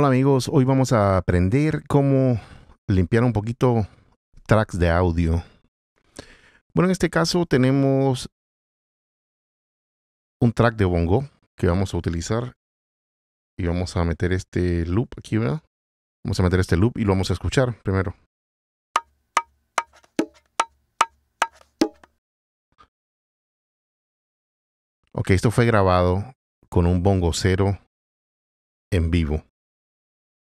Hola amigos, hoy vamos a aprender cómo limpiar un poquito tracks de audio. Bueno, en este caso tenemos un track de bongo que vamos a utilizar y vamos a meter este loop aquí, ¿verdad? Vamos a meter este loop y lo vamos a escuchar primero. Ok, esto fue grabado con un bongo cero en vivo.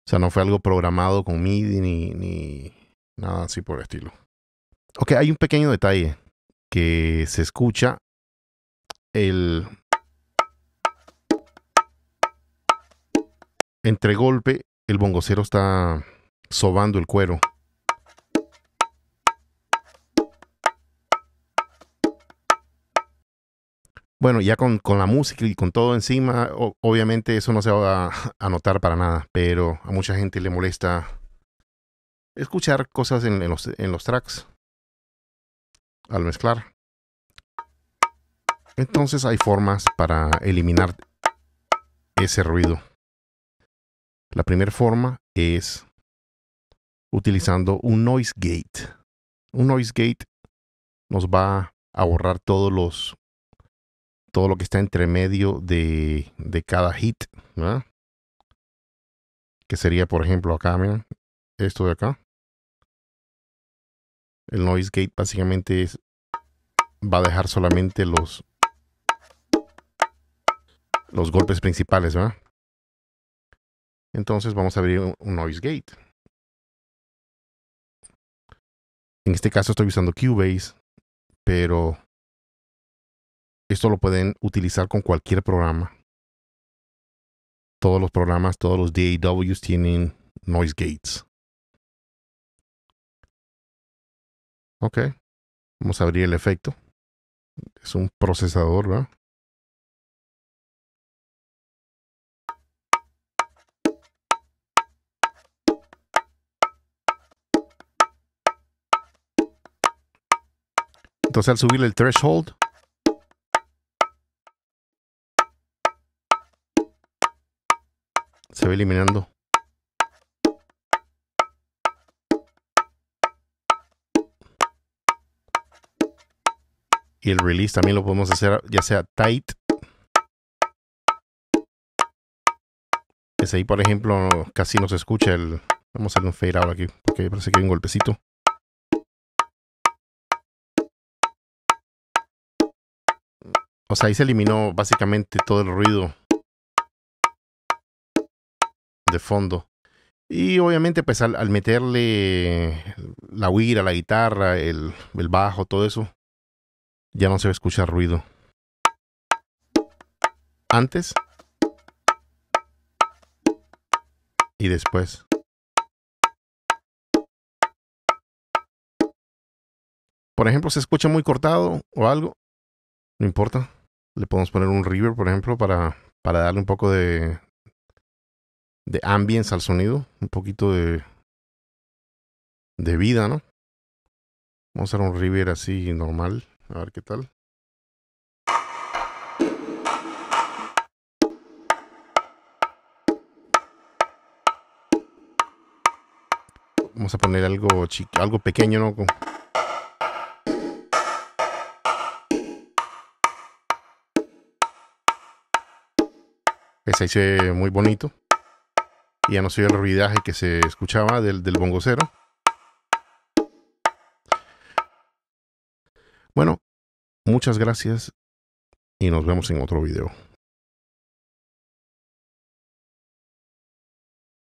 O sea, no fue algo programado con MIDI ni, nada así por el estilo. Ok, hay un pequeño detalle que se escucha el entre golpe el bongocero está sobando el cuero. Bueno, ya con, la música y con todo encima, obviamente eso no se va a, notar para nada, pero a mucha gente le molesta escuchar cosas en, los, en los tracks al mezclar. Entonces hay formas para eliminar ese ruido. La primera forma es utilizando un noise gate. Un noise gate nos va a borrar todos los todo lo que está entre medio de, cada hit, Que sería, por ejemplo, acá, miren, esto de acá. El noise gate básicamente es, va a dejar solamente los, los golpes principales, Entonces vamos a abrir un noise gate. En este caso estoy usando Cubase, pero esto lo pueden utilizar con cualquier programa. Todos los programas, todos los DAWs tienen noise gates. Ok. Vamos a abrir el efecto. Es un procesador, ¿verdad? Entonces al subir el threshold, se va eliminando. Y el release también lo podemos hacer ya sea tight. Es ahí, por ejemplo, casi no se escucha el... Vamos a hacer un fade out aquí, porque parece que hay un golpecito. O sea, ahí se eliminó básicamente todo el ruido de fondo. Y obviamente, pues al, meterle la huira, la guitarra, el, el bajo, todo eso, ya no se escucha ruido. Antes y después. Por ejemplo, se escucha muy cortado o algo, no importa. Le podemos poner un river, por ejemplo, para, para darle un poco de, de ambience al sonido, un poquito de, de vida, ¿no? Vamos a hacer un river así normal, a ver qué tal. Vamos a poner algo chico, algo pequeño, ¿no? Ese pues, hice muy bonito y ya no se el ruidaje que se escuchaba del, del bongocero. Bueno, muchas gracias y nos vemos en otro video.